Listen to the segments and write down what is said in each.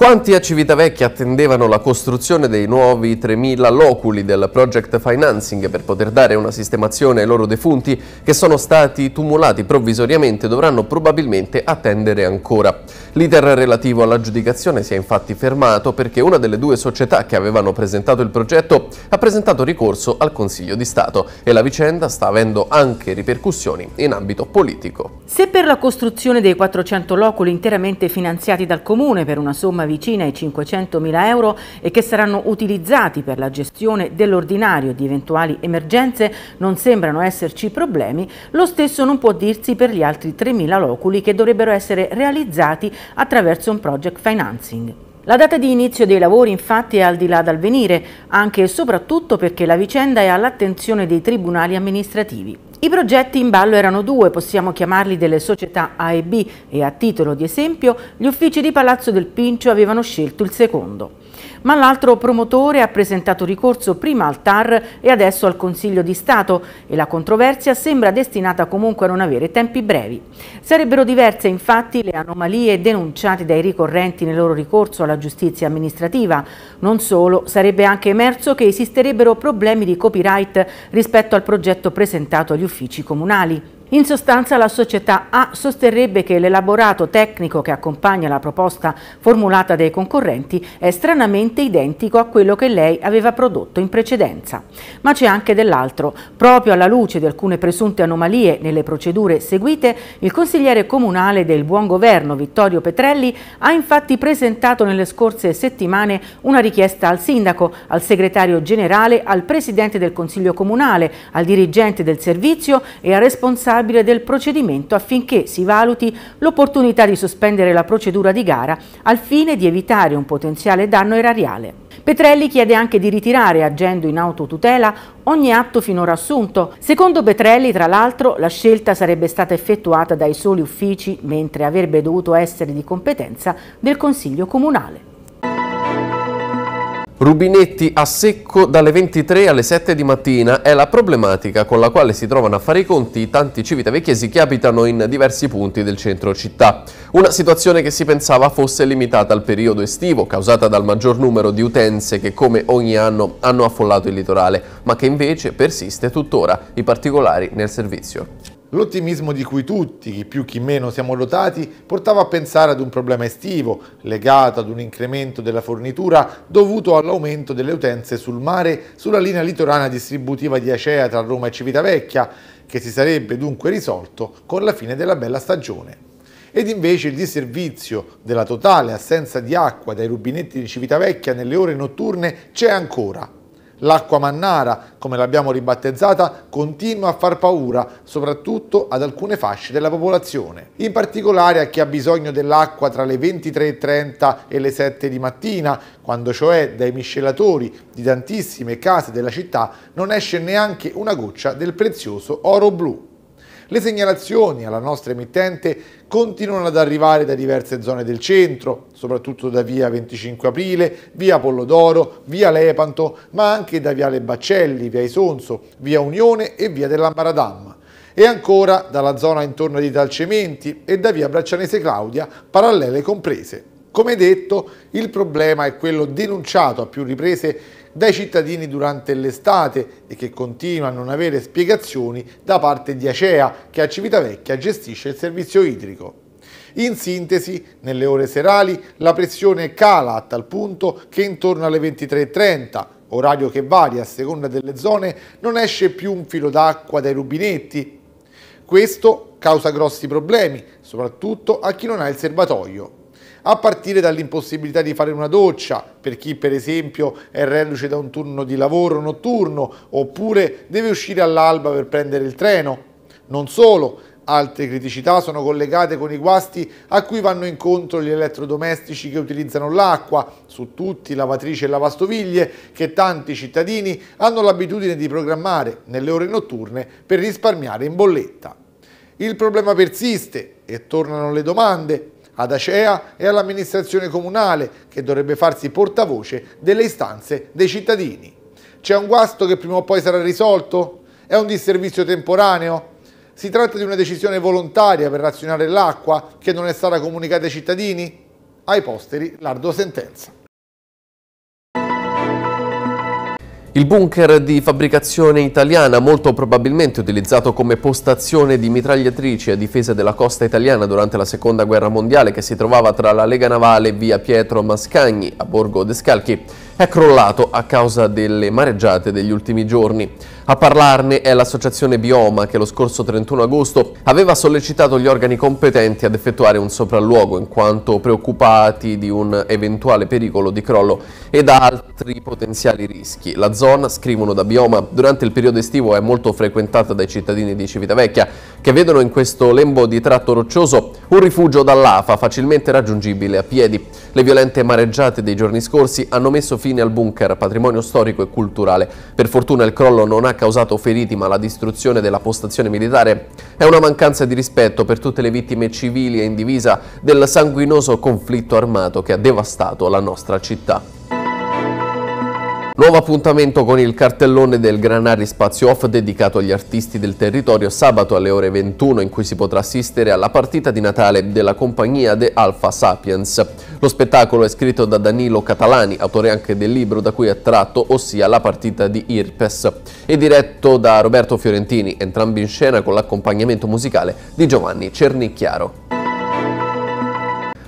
Quanti a Civitavecchia attendevano la costruzione dei nuovi 3.000 loculi del project financing per poter dare una sistemazione ai loro defunti che sono stati tumulati provvisoriamente dovranno probabilmente attendere ancora. L'iter relativo all'aggiudicazione si è infatti fermato perché una delle due società che avevano presentato il progetto ha presentato ricorso al Consiglio di Stato e la vicenda sta avendo anche ripercussioni in ambito politico. Se per la costruzione dei 400 loculi interamente finanziati dal Comune per una somma vicina ai 500.000 euro e che saranno utilizzati per la gestione dell'ordinario di eventuali emergenze non sembrano esserci problemi, lo stesso non può dirsi per gli altri 3.000 loculi che dovrebbero essere realizzati attraverso un project financing. La data di inizio dei lavori infatti è al di là dal venire, anche e soprattutto perché la vicenda è all'attenzione dei tribunali amministrativi. I progetti in ballo erano due, possiamo chiamarli delle società A e B e a titolo di esempio gli uffici di Palazzo del Pincio avevano scelto il secondo ma l'altro promotore ha presentato ricorso prima al TAR e adesso al Consiglio di Stato e la controversia sembra destinata comunque a non avere tempi brevi. Sarebbero diverse infatti le anomalie denunciate dai ricorrenti nel loro ricorso alla giustizia amministrativa. Non solo, sarebbe anche emerso che esisterebbero problemi di copyright rispetto al progetto presentato agli uffici comunali. In sostanza la società A sosterrebbe che l'elaborato tecnico che accompagna la proposta formulata dai concorrenti è stranamente identico a quello che lei aveva prodotto in precedenza. Ma c'è anche dell'altro. Proprio alla luce di alcune presunte anomalie nelle procedure seguite, il consigliere comunale del Buon Governo Vittorio Petrelli ha infatti presentato nelle scorse settimane una richiesta al sindaco, al segretario generale, al presidente del Consiglio Comunale, al dirigente del servizio e al responsabile responsabile del procedimento affinché si valuti l'opportunità di sospendere la procedura di gara al fine di evitare un potenziale danno erariale. Petrelli chiede anche di ritirare, agendo in autotutela, ogni atto finora assunto. Secondo Petrelli, tra l'altro, la scelta sarebbe stata effettuata dai soli uffici, mentre avrebbe dovuto essere di competenza del Consiglio Comunale. Rubinetti a secco dalle 23 alle 7 di mattina è la problematica con la quale si trovano a fare i conti tanti civitavecchiesi che abitano in diversi punti del centro città. Una situazione che si pensava fosse limitata al periodo estivo, causata dal maggior numero di utenze che come ogni anno hanno affollato il litorale, ma che invece persiste tuttora. I particolari nel servizio. L'ottimismo di cui tutti, chi più chi meno, siamo dotati, portava a pensare ad un problema estivo, legato ad un incremento della fornitura dovuto all'aumento delle utenze sul mare sulla linea litorana distributiva di Acea tra Roma e Civitavecchia, che si sarebbe dunque risolto con la fine della bella stagione ed invece il disservizio della totale assenza di acqua dai rubinetti di Civitavecchia nelle ore notturne c'è ancora. L'acqua mannara, come l'abbiamo ribattezzata, continua a far paura, soprattutto ad alcune fasce della popolazione. In particolare a chi ha bisogno dell'acqua tra le 23.30 e le 7 di mattina, quando cioè dai miscelatori di tantissime case della città non esce neanche una goccia del prezioso oro blu. Le segnalazioni alla nostra emittente continuano ad arrivare da diverse zone del centro, soprattutto da via 25 aprile, via Pollodoro, via Lepanto, ma anche da viale Baccelli, via Isonzo, via Unione e via dell'Ambaradamma e ancora dalla zona intorno di Talcementi e da via Braccianese Claudia, parallele comprese. Come detto, il problema è quello denunciato a più riprese dai cittadini durante l'estate e che continua a non avere spiegazioni da parte di Acea che a Civitavecchia gestisce il servizio idrico. In sintesi, nelle ore serali la pressione cala a tal punto che intorno alle 23.30, orario che varia a seconda delle zone, non esce più un filo d'acqua dai rubinetti. Questo causa grossi problemi, soprattutto a chi non ha il serbatoio a partire dall'impossibilità di fare una doccia per chi per esempio è reduce da un turno di lavoro notturno oppure deve uscire all'alba per prendere il treno. Non solo, Altre criticità sono collegate con i guasti a cui vanno incontro gli elettrodomestici che utilizzano l'acqua, su tutti lavatrici e lavastoviglie, che tanti cittadini hanno l'abitudine di programmare nelle ore notturne per risparmiare in bolletta. Il problema persiste e tornano le domande, ad Acea e all'amministrazione comunale che dovrebbe farsi portavoce delle istanze dei cittadini. C'è un guasto che prima o poi sarà risolto? È un disservizio temporaneo? Si tratta di una decisione volontaria per razionare l'acqua che non è stata comunicata ai cittadini? Ai posteri l'ardua sentenza. Il bunker di fabbricazione italiana, molto probabilmente utilizzato come postazione di mitragliatrici a difesa della costa italiana durante la Seconda Guerra Mondiale, che si trovava tra la Lega Navale e via Pietro Mascagni a Borgo Descalchi, è crollato a causa delle mareggiate degli ultimi giorni. A parlarne è l'associazione Bioma che lo scorso 31 agosto aveva sollecitato gli organi competenti ad effettuare un sopralluogo in quanto preoccupati di un eventuale pericolo di crollo ed altri potenziali rischi. La zona, scrivono da Bioma, durante il periodo estivo è molto frequentata dai cittadini di Civitavecchia che vedono in questo lembo di tratto roccioso un rifugio dall'AFA facilmente raggiungibile a piedi. Le violente mareggiate dei giorni scorsi hanno messo fine confini al bunker, patrimonio storico e culturale. Per fortuna il crollo non ha causato feriti, ma la distruzione della postazione militare è una mancanza di rispetto per tutte le vittime civili e indivisa del sanguinoso conflitto armato che ha devastato la nostra città. Nuovo appuntamento con il cartellone del Granari Spazio Off dedicato agli artisti del territorio sabato alle ore 21 in cui si potrà assistere alla partita di Natale della compagnia The Alpha Sapiens. Lo spettacolo è scritto da Danilo Catalani, autore anche del libro da cui è tratto, ossia La partita di Irpes, e diretto da Roberto Fiorentini, entrambi in scena con l'accompagnamento musicale di Giovanni Cernicchiaro.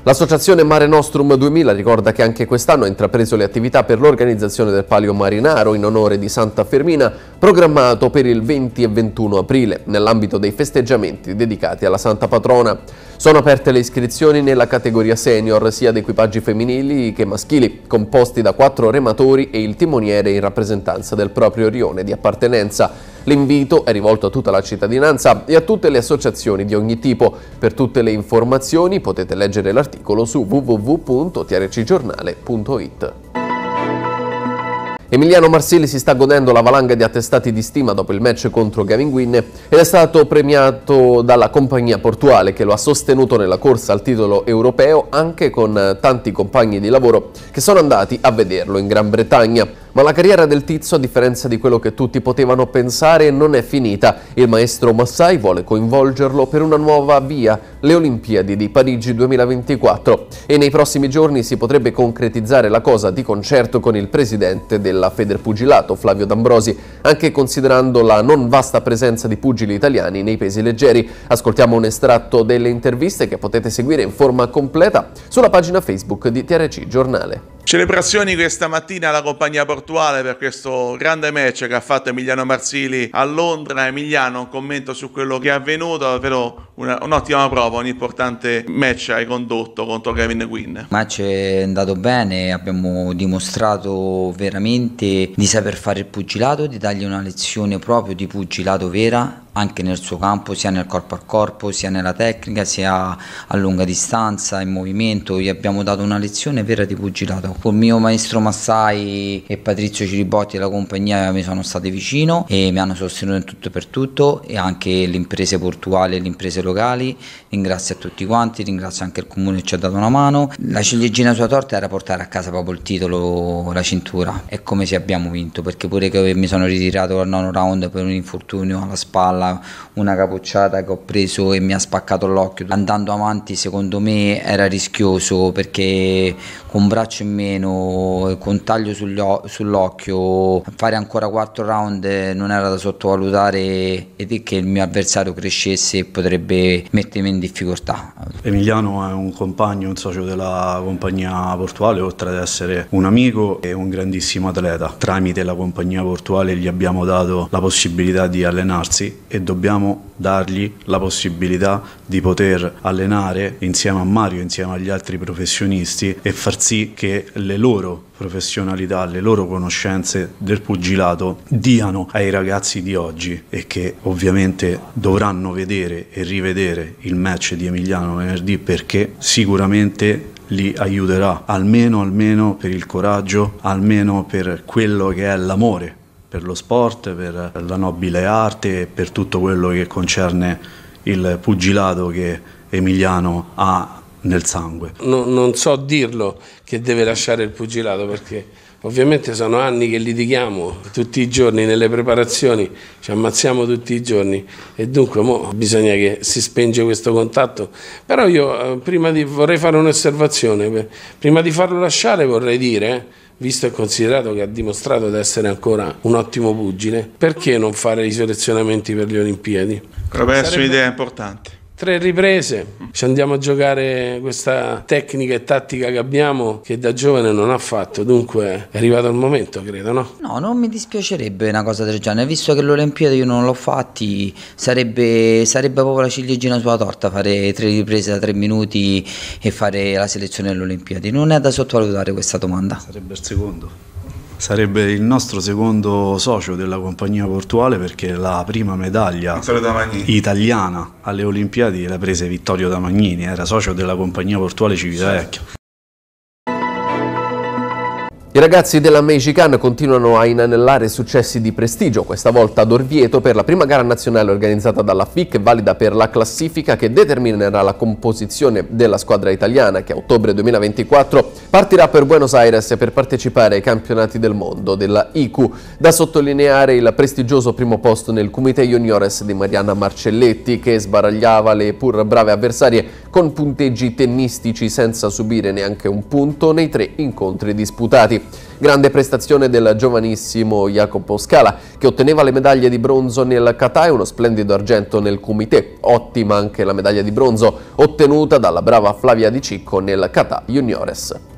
L'associazione Mare Nostrum 2000 ricorda che anche quest'anno ha intrapreso le attività per l'organizzazione del Palio Marinaro in onore di Santa Fermina, programmato per il 20 e 21 aprile, nell'ambito dei festeggiamenti dedicati alla Santa Patrona. Sono aperte le iscrizioni nella categoria senior, sia ad equipaggi femminili che maschili, composti da quattro rematori e il timoniere in rappresentanza del proprio rione di appartenenza. L'invito è rivolto a tutta la cittadinanza e a tutte le associazioni di ogni tipo. Per tutte le informazioni potete leggere l'articolo su www.trcgiornale.it. Emiliano Marsili si sta godendo la valanga di attestati di stima dopo il match contro Gavin Gavinguin ed è stato premiato dalla compagnia portuale che lo ha sostenuto nella corsa al titolo europeo anche con tanti compagni di lavoro che sono andati a vederlo in Gran Bretagna. Ma la carriera del tizio, a differenza di quello che tutti potevano pensare, non è finita. Il maestro Massai vuole coinvolgerlo per una nuova via, le Olimpiadi di Parigi 2024. E nei prossimi giorni si potrebbe concretizzare la cosa di concerto con il presidente della Federpugilato, Flavio D'Ambrosi, anche considerando la non vasta presenza di pugili italiani nei pesi leggeri. Ascoltiamo un estratto delle interviste che potete seguire in forma completa sulla pagina Facebook di TRC Giornale. Celebrazioni questa mattina alla compagnia portuale Portuale per questo grande match che ha fatto Emiliano Marsili a Londra. Emiliano, un commento su quello che è avvenuto, davvero un'ottima prova, un importante match hai condotto contro Kevin Quinn. Il match è andato bene, abbiamo dimostrato veramente di saper fare il pugilato, di dargli una lezione proprio di pugilato vera anche nel suo campo, sia nel corpo a corpo, sia nella tecnica, sia a lunga distanza, in movimento, gli abbiamo dato una lezione vera di pugilato. Col mio maestro Massai e Patrick Patrizio Ciribotti e la compagnia mi sono state vicino e mi hanno sostenuto in tutto e per tutto e anche le imprese portuali e le imprese locali. Ringrazio a tutti quanti, ringrazio anche il comune che ci ha dato una mano. La ciliegina sulla torta era portare a casa proprio il titolo, la cintura. È come se abbiamo vinto, perché pure che mi sono ritirato al nono round per un infortunio alla spalla, una capocciata che ho preso e mi ha spaccato l'occhio. Andando avanti secondo me era rischioso perché con un braccio in meno, con taglio sugli occhi sull'occhio, fare ancora 4 round non era da sottovalutare ed che il mio avversario crescesse e potrebbe mettermi in difficoltà. Emiliano è un compagno, un socio della compagnia portuale, oltre ad essere un amico e un grandissimo atleta. Tramite la compagnia portuale gli abbiamo dato la possibilità di allenarsi e dobbiamo dargli la possibilità di poter allenare insieme a Mario, insieme agli altri professionisti e far sì che le loro professionalità, le loro conoscenze del pugilato diano ai ragazzi di oggi e che ovviamente dovranno vedere e rivedere il match di Emiliano venerdì perché sicuramente li aiuterà almeno almeno per il coraggio, almeno per quello che è l'amore per lo sport, per la nobile arte e per tutto quello che concerne il pugilato che Emiliano ha nel sangue. No, non so dirlo che deve lasciare il pugilato perché Ovviamente sono anni che litighiamo tutti i giorni nelle preparazioni, ci ammazziamo tutti i giorni e dunque bisogna che si spenge questo contatto. Però io eh, prima di, vorrei fare un'osservazione, prima di farlo lasciare vorrei dire, visto e considerato che ha dimostrato di essere ancora un ottimo pugile, perché non fare i selezionamenti per le Olimpiadi? Potrebbe essere un'idea importante tre riprese, ci andiamo a giocare questa tecnica e tattica che abbiamo che da giovane non ha fatto, dunque è arrivato il momento credo, no? No, non mi dispiacerebbe una cosa del genere, visto che l'Olimpiade io non l'ho fatti, sarebbe, sarebbe proprio la ciliegina sulla torta fare tre riprese da tre minuti e fare la selezione alle Olimpiadi, non è da sottovalutare questa domanda. Sarebbe il secondo sarebbe il nostro secondo socio della compagnia portuale perché la prima medaglia italiana alle Olimpiadi la prese Vittorio Damagnini, era socio della compagnia portuale Civitavecchia. I ragazzi della Mexican continuano a inanellare successi di prestigio, questa volta ad Orvieto per la prima gara nazionale organizzata dalla FIC, valida per la classifica che determinerà la composizione della squadra italiana che a ottobre 2024 partirà per Buenos Aires per partecipare ai campionati del mondo della IQ. Da sottolineare il prestigioso primo posto nel Comité Juniores di Mariana Marcelletti che sbaragliava le pur brave avversarie con punteggi tennistici senza subire neanche un punto nei tre incontri disputati. Grande prestazione del giovanissimo Jacopo Scala, che otteneva le medaglie di bronzo nel Qatar e uno splendido argento nel Kumite. Ottima anche la medaglia di bronzo ottenuta dalla brava Flavia Di Cicco nel Qatar Juniores.